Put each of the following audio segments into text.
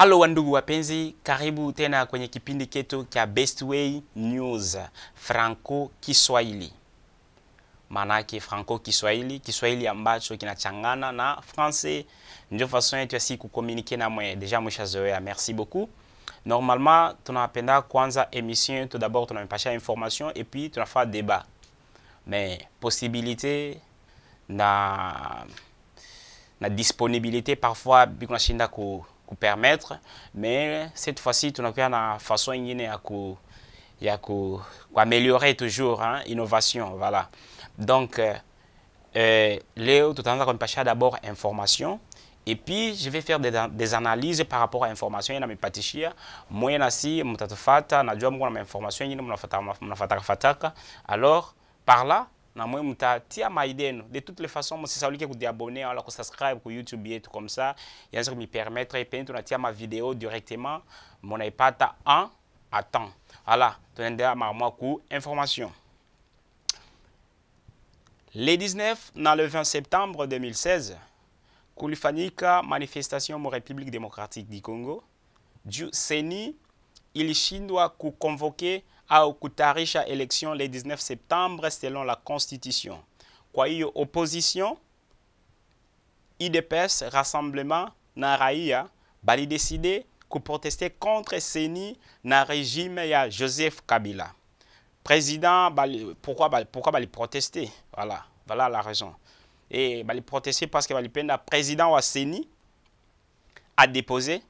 Halo wandugu wapenzi, karibu tena kwenye kipindi ketu cha Best Way News Franco Kiswahili. Maanake Franco Kiswahili, Kiswahili ambacho kinachangana na français, ndio fason yetu ya siku communiquer na moye. Deja mshazoea, Merci beaucoup. Normalement tunapenda kwanza emission tout d'abord tunamepasha information et puis tunafaa débat. Mais possibilité na na disponibilité parfois biko shinda ku permettre mais cette fois-ci tunakuya na façon ingine ya ku ya ku qu'améliorer toujours hein, innovation voilà donc euh, euh, leo tutaanza kumpasha d'abord information et puis je vais faire des, des analyses par rapport à information inamipatishia mwe si mtatufata najua mko na information ingine fataka. alors par là na mwe mtatia maideno de toutes les façons abonner, kudiabone vous subscribe ku YouTube et tout comme ça me et kumipermettre na tia ma vidéo directement munaipata Voilà, a temps ala ma maamwa ku information le 19 na le 20 septembre 2016 kulifanyika manifestation la République démocratique du Congo juu seni ilishindwa convoqué au kutarisha élection le 19 septembre selon la constitution. quoi hiyo opposition IDPS rassemblement na décidé de protester contre seni na régime ya Joseph Kabila. Président pourquoi bali, pourquoi bali protester? Voilà, voilà la raison. Et bali protester parce que le président wa a déposé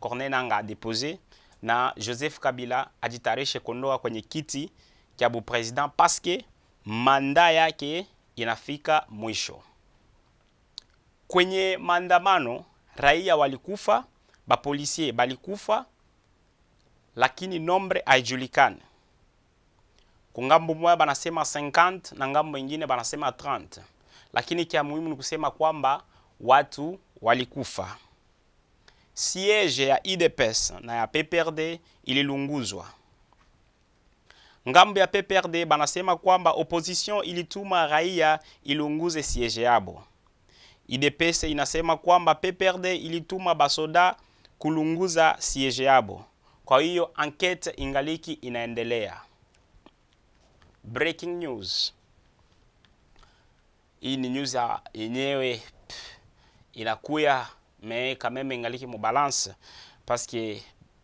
Corneille Nanga a déposé na Joseph Kabila ajitarishe kondoa kwenye kiti cha president paske manda yake inafika mwisho. Kwenye maandamano raia walikufa, bapolisie balikufa, lakini nombre haijulikani. Kungambo moya banasema 50 na ngambo ingine banasema 30, lakini kia muhimu ni kusema kwamba watu walikufa siege ya UDPS na ya PPRD ililunguzwa. Ngambo ya PPRD banasema kwamba opposition ilituma raia ilunguze siege yabo. UDPS inasema kwamba PPRD ilituma basoda kulunguza siege yabo. Kwa hiyo ankete ingaliki inaendelea. Breaking news. Hii ni news yenyewe inakuya mais quand même a une balance parce que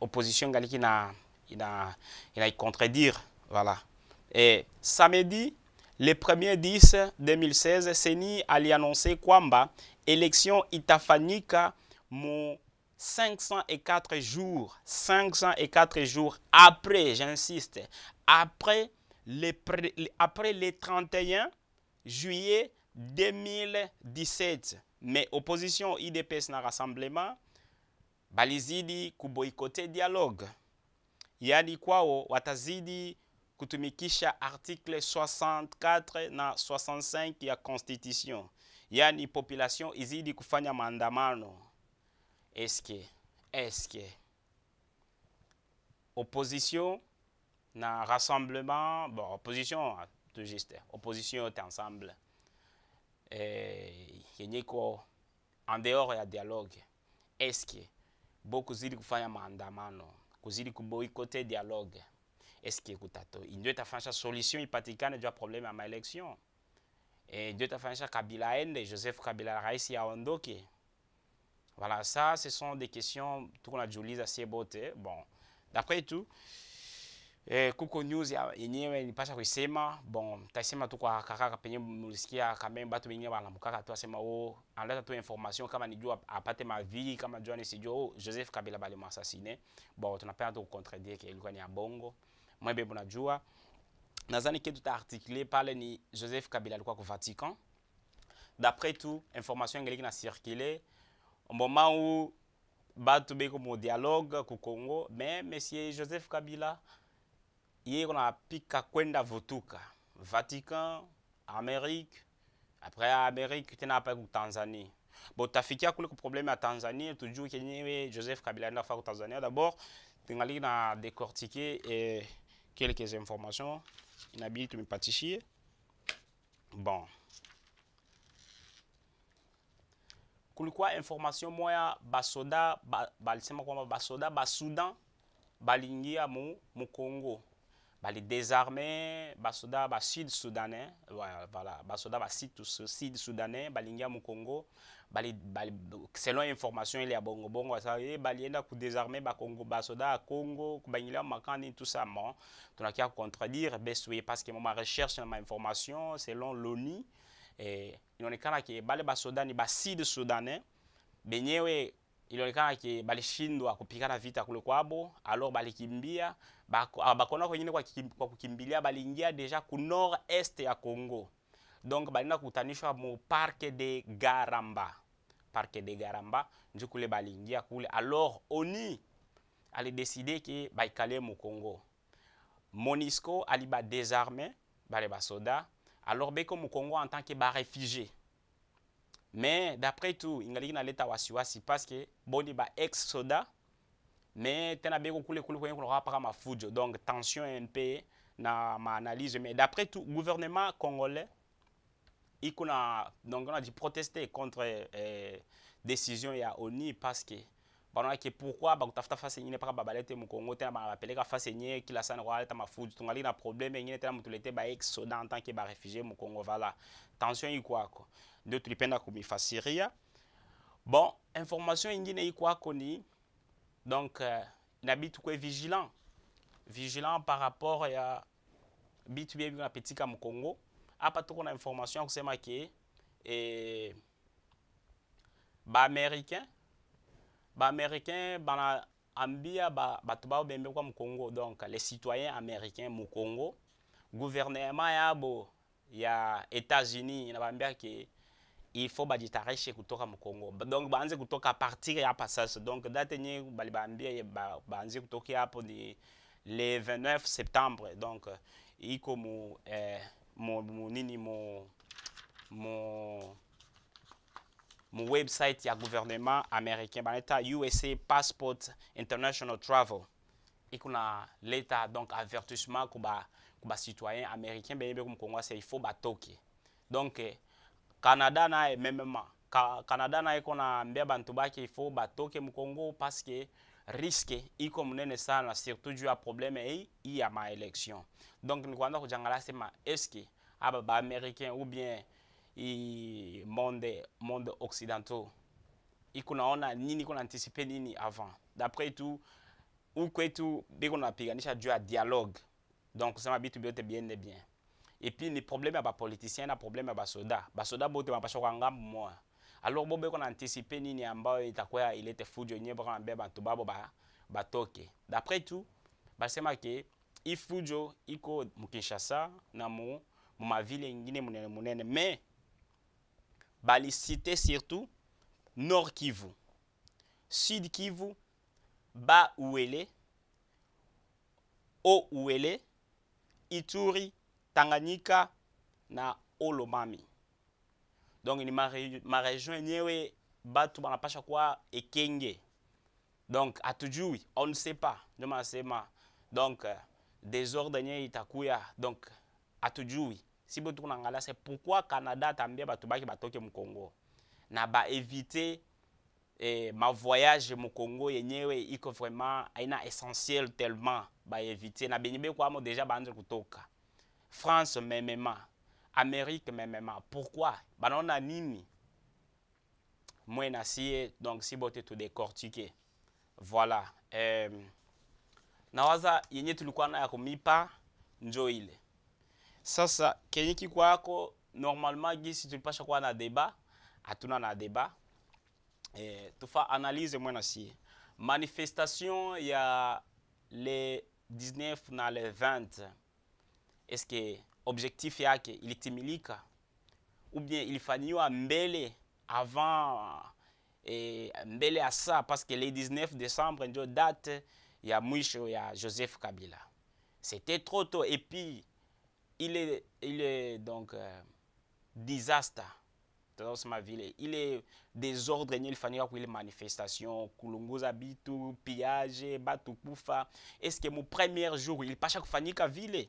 opposition na contredire voilà et samedi le 1er 10 2016 annoncé annoncé kwamba élection itafanyika mo 504 jours 504 jours après j'insiste après après le 31 juillet 2017 mais opposition idps na rassemblement balizidi kuboikote dialogue yani kwao watazidi kutumikisha article 64 na 65 ya constitution yani population izidi kufanya maandamano ce que opposition na rassemblement bon opposition tout juste opposition est ensemble eh, yenye iko en dehors ya dialogue eske bokuzidi kufanya maandamano kuzidi kuboikote dialogue eske kutato ndio itafanyisha solution ipatikane juu ya probleme ya maelection e, ndio itafanyisha Kabila ende, Joseph Kabila rais aondoke. Voilà, ça ce sont des questions tout tunajiuliza assez beauté Bon, d'après tout eh, Kuku News yenyewe nipasha kuisema bon, taisema tu kwa kakaka penye mulisikia kama batu wengine wanamkaka tu asema oh, analeta tu information kama nijua apate ma vie kama ni sijua oh, Joseph Kabila bali mwasassine. Bon, tunapenda tu contredire, ke ilikuwa ni ya bongo. Mwebe mnajua nadhani kitu article pale ni Joseph Kabila alikuwa kwa Vatican. D'après tout information ngeli na circuler moment où batu beko mo dialogue ku Congo, mais monsieur Joseph Kabila Hiyo kunapika kwenda vutuka Vatican, Amérique, après Amerique tena hapa ku Tanzania. Bo tafikia kule ku problème ya Tanzania tujue kenyewe Joseph Kabila n'a fa ku Tanzanie. d'abord tingali na décortiquer quelques informations inabidi tumipatishie. Bon. Kulikuwa information moya basoda balisema ba, kwamba basoda ba Sudan baliingia mu, mu Congo bali désarme basoda ba sud soudanais voilà basoda ba sud soudanais balingi ya mokongo bali, bali, selon information ele ya bongo bongo e balienda kudésarme bakongo basoda ya congo kubangila makani tout ça mo tonaki ya contredire best way parce que mo ma recherche na ma information selon l'oni eh, ilionekanaki bale basodani ba sud soudanais benyewe ilionekanaki balishindwa kupikana vita kule kwabo alors balikimbia Bako, ah, bakona kwenyine kwa, kim, kwa kukimbilia balingia deja ku nord est ya Congo, donc balina kutanishwa mu parc de Garamba, parc de Garamba njo kule balingia kule. Alors ONU alideside ke baikale mu Congo, ali aliba désarmer bale basoda alors beko mu Congo en tant que réfugié. mais d'après tout ingaliki leta wasiwasi parce que boni ba ex soda mais tena beko kule kule kwenye kuna paka mafujo donc tension NP na analyse. mais d'après tout gouvernement congolais iko na donc on a dit protester contre eh, décision ya ONU parce que banaki pourquoi bakutafuta fasi nyingine paka babalete mukongo tena banabapeleka fasi yenye kila sana kwaleta mafujo tungali na problème yengine tena mutulete ba exoda en tant que ba réfugié mukongo vala tension ikwako ndio tulipenda kumifasiria bon information yingine ikwako ni donc, tu euh, quoi vigilant. Vigilant par rapport à bitu bie bino apetika comme Congo. Apa qu'on na information que c'est ke et ba américain ba américain bana ambia ba bato bao bembe kwa mukongo, Congo. Donc, les citoyens américains mu Congo, gouvernement ya bo ya États-Unis na bambia ke il faut bajitarishe kutoka Congo. donc banze kutoka partir ya passage Donc date nye balibambia ba, baanze kutoka hapo ni le 29 septembre, donc euh, iko mu, eh, mon mon nini mu, website ya gouvernement américain baneta USA Passport International Travel iko na leta donc avertissement ko ba citoyen américain benye au Congo, c'est il faut batoke donc euh, Canada da n'a ye mɛmɛma ka kana da n'a ye bantu bake ifo batoke parce que risque iko munene sana surtout du ya probleme hii ya ma élection. donc ni kuanza c'est sema eske aba américain ou bien i monde monde occidentaux iko naona nini kuna anticipe nini avant d'après tout ukwetu biko napiganisha juu ya dialogue donc ça bitu bien, bien, bien et puis les problèmes à politiciens, les problème des soldats. Les soldats, sont kwa alors si na anticipe nini il était ilete fujo nye boko ambia ba, d'après tout sema ke ifujo iko mukinshasa na mu ma ville ngine munene mais surtout nord kivu sud kivu ba uele o ituri Tanganyika na Olomami. Donc ni ma région yenyewe batu banapasha kuwa ekenge. Donc tujui, on ne sait pas. Ndio sema. donc euh, desordre yenyewe itakuya donc Si Sibo tuko ngala c'est pourquoi Canada tambia batu baki batoke Congo. na ba éviter eh, mavoyage mokongo yenyewe iko vraiment aina essentiel tellement ba éviter na kwa mo déjà baanze kutoka France même Amérique même Pourquoi? Bah, on a nini? Moi nasiye donc si bote tout décortiqué, Voilà. Eh, nawaza yenye tulikuwa nayo kumipa njo ile. Sasa kenye kikwako normalement gisi tulipasha kuwa na débat, atuna na débat. Eh, tufa analyse moi si manifestation ya le 19 na le 20 est-ce que objectif yake ilitimilika ou bien il ilifanywa mbele avant et mbele ça parce que le 19 décembre ndio date ya mwisho ya Joseph Kabila c'était trop tôt et puis il est, il est donc euh, dans ma ville il est désordre fanywa ku pour manifestation kulunguza bitu pillage batukufa est-ce que mon premier jour il pas pasha fanyika ville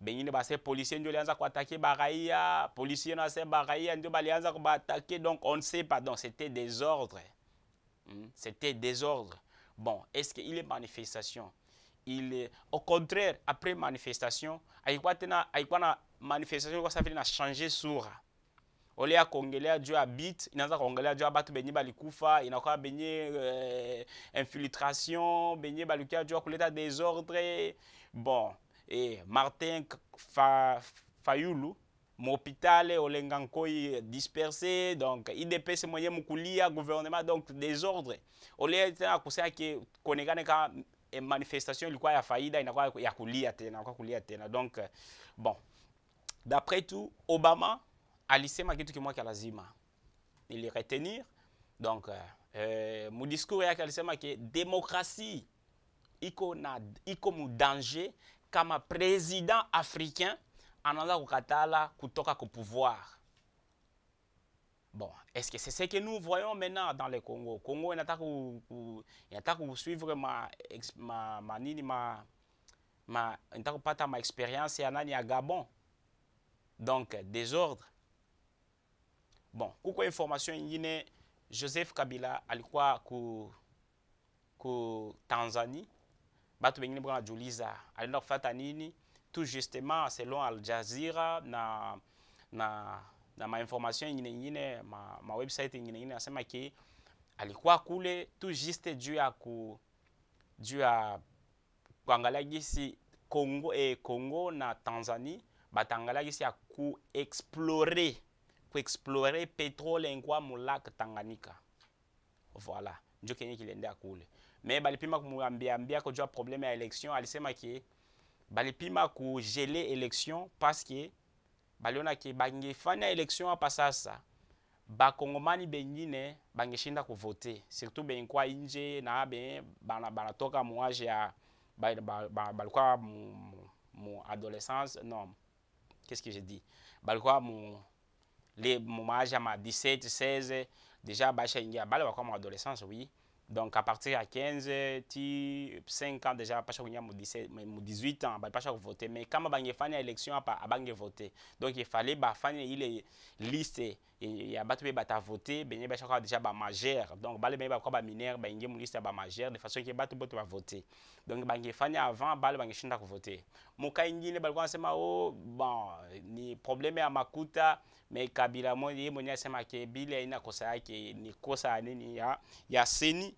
bengine ces policier ndio alianza kuatake baraia policier nase baraia ndio balianza kubatake donc on ne sait pas donc c'était désordre hmm? c'était désordre bon est-ce qu'il est manifestation il est, au contraire après manifestation aikuwa tena aikuwa na manifestation sa safiri na changer sura Olea ya kuongelea juu ya bit inaanza kuongelea juu ya batu benye balikufa inakuwa benye euh, infiltration benye balikia juu ya kuleta désordre, bon et Martin Fa, Fayulu mopitale olenga dispersé donc c'est moyen au gouvernement donc désordre. désordre, olia tena kusema ke kuonekane manifestation il manifestation y ya faida inakuwa ya kulia tena inakuwa kulia tena donc bon d'après tout Obama alisema kitu kimoja lazima ili retenir donc euh, euh mon discours est alisema ke démocratie, il na a un danger kama président africain qui kukatala kutoka ku pouvoir. Bon, est-ce que c'est ce que nous voyons maintenant dans le Congo? Congo en suivre ma, ma, ma, nini, ma, ma, pas kupata ma expérience ya nani à Gabon. Donc, désordre. Bon, kuko information yine Joseph Kabila alikuwa ku, ku Tanzanie bato bengine bwana jiuliza alienda kufata nini tout justement selon Al Jazeera na na na mainformation ingine ingine ma, ma website ingine ingine nasema ki alikuwa kule tout juste juu ya ku juu ya kuangalia gisi Congo eh, Congo na Tanzanie batangalia gisi ya kuexplore kuexplore petrole ingwa mu lac Tanganyika voilà njo kenye kiliendea kule mais balipima kumuambiaambia kujua probleme ya election alisema ke balipima kugele election que baliona ke bangefanya election apa sasa bakongomani bengine bangeshinda kuvote surtout ben kwa inje na be bana bana muage ya balikuwa ba, ba, ba, mu adolescence non qu'est-ce que j'ai dit balikuwa mu le mu age ma 17 16 déjà bashaingia bale bakuwa mu adolescence oui donc à partir à 15 ti 5 ans déjà pasha kunya mu 17 mu 18 ans ba pasha voter mais quand kama bangefanya élection apa bah, abange voter donc il fallait bafanye ile liste ya batu bata voter benye basha kwa déjà ba majeur donc bale benye ba kwa ba mineur benye mu liste ba majeur de façon que batu bote ba voter donc bangefanya avant bale bangeshinda ku voter muka ingine balikuwa nasema oh bon ni problème ya makuta me kabila moja ye mwenyewe asema ke Biblia haina kosa yake, ni kosa ya nini ya, ya sini.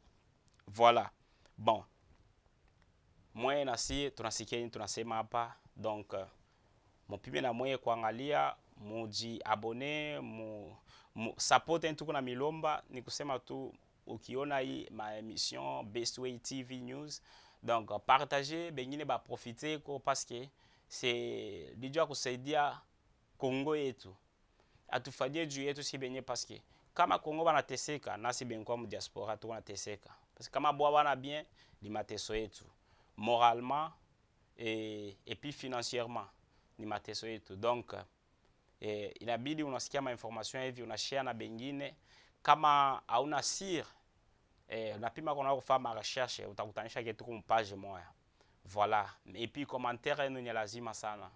Voilà bon, mwe na sie tunasikia nini tunasema hapa donc uh, mupime na mweye kuangalia, muji abone mu, mu support tuko na milomba. Ni kusema tu ukiona hii maemission Best Way TV News donc uh, partage bengine baprofite ko parce que c'est lijua kusaidia Kongo yetu atufanyie juu yetu si benye paske kama Kongo banateseka nasi benkuwa mu diaspora tuko nateseka, parce kama bwa bana bien ni mateso yetu moralement et, eh, et puis financièrement ni mateso yetu. Donc eh, inabidi unasikia information hivi na bengine, kama hauna sir eh, unapima kufanya recherche utakutanisha kitu page page. voilà. Et puis commentaire sana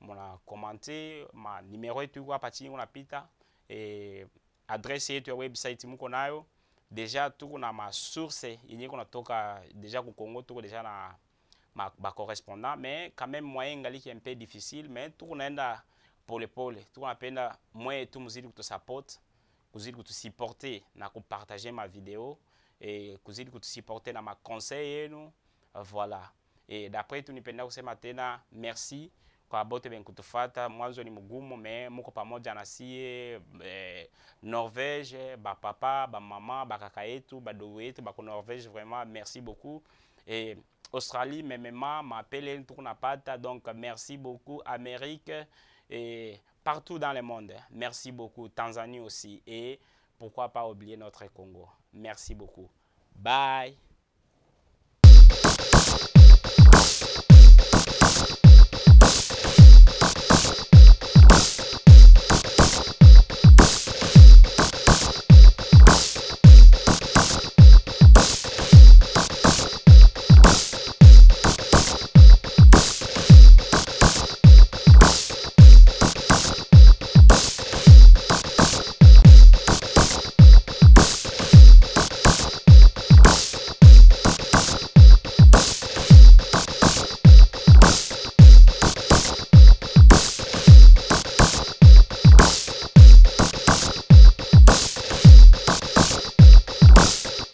muna commenté ma numéro et yetu iko hapa chini unapita e, adresi yetu ya website ma source il tuko a qu'on a kunatoka déjà ku Congo tout déjà na ma, correspondant mais quand même moyen ngaliki un peu difficile mais tuko naenda pole pole, tuko napenda mwe tu mzidi kutusupport kuzidi supporter, na partager ma video e, kuzidi supporter, na ma conseil yenu voilà et d'après tu nipenda kusema tena merci kwa ben kutufata, mwanzo Norvège, vraiment merci beaucoup et Australie m'appelle maman, donc merci beaucoup Amérique et partout dans le monde, merci beaucoup Tanzanie aussi et pourquoi pas oublier notre Congo. Merci beaucoup. Bye.